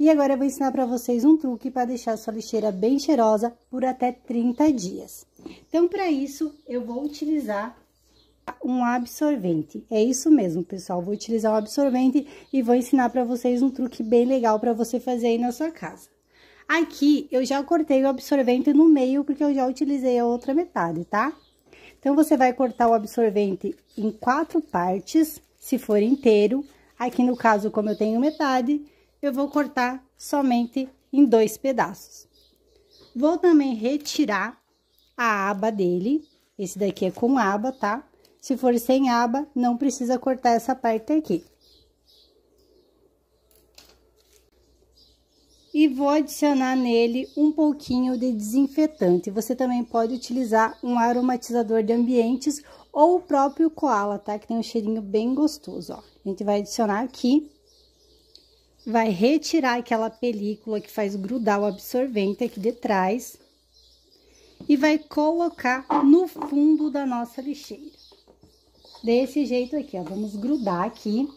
E agora eu vou ensinar para vocês um truque para deixar sua lixeira bem cheirosa por até 30 dias. Então, para isso, eu vou utilizar um absorvente. É isso mesmo, pessoal. Vou utilizar um absorvente e vou ensinar para vocês um truque bem legal para você fazer aí na sua casa. Aqui, eu já cortei o absorvente no meio, porque eu já utilizei a outra metade, tá? Então, você vai cortar o absorvente em quatro partes, se for inteiro. Aqui, no caso, como eu tenho metade, eu vou cortar somente em dois pedaços. Vou também retirar a aba dele, esse daqui é com aba, tá? Se for sem aba, não precisa cortar essa parte aqui. E vou adicionar nele um pouquinho de desinfetante. Você também pode utilizar um aromatizador de ambientes ou o próprio koala, tá? Que tem um cheirinho bem gostoso, ó. A gente vai adicionar aqui vai retirar aquela película que faz grudar o absorvente aqui de trás e vai colocar no fundo da nossa lixeira. Desse jeito aqui, ó, vamos grudar aqui.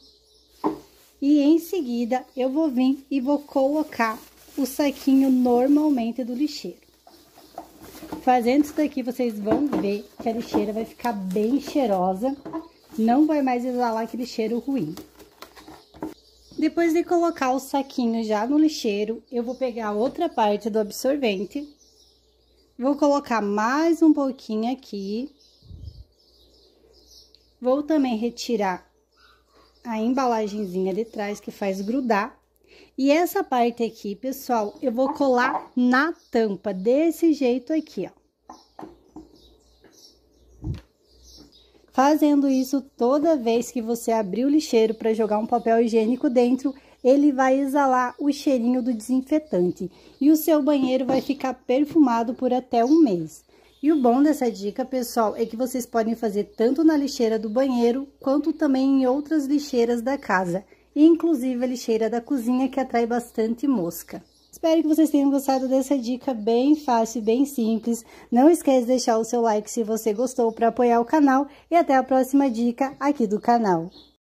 E em seguida, eu vou vir e vou colocar o saquinho normalmente do lixeiro. Fazendo isso daqui, vocês vão ver que a lixeira vai ficar bem cheirosa. Não vai mais exalar aquele cheiro ruim. Depois de colocar o saquinho já no lixeiro, eu vou pegar outra parte do absorvente. Vou colocar mais um pouquinho aqui. Vou também retirar a embalagenzinha de trás que faz grudar. E essa parte aqui, pessoal, eu vou colar na tampa, desse jeito aqui, ó. Fazendo isso toda vez que você abrir o lixeiro para jogar um papel higiênico dentro, ele vai exalar o cheirinho do desinfetante e o seu banheiro vai ficar perfumado por até um mês. E o bom dessa dica, pessoal, é que vocês podem fazer tanto na lixeira do banheiro, quanto também em outras lixeiras da casa, inclusive a lixeira da cozinha que atrai bastante mosca. Espero que vocês tenham gostado dessa dica bem fácil e bem simples. Não esqueça de deixar o seu like se você gostou para apoiar o canal e até a próxima dica aqui do canal.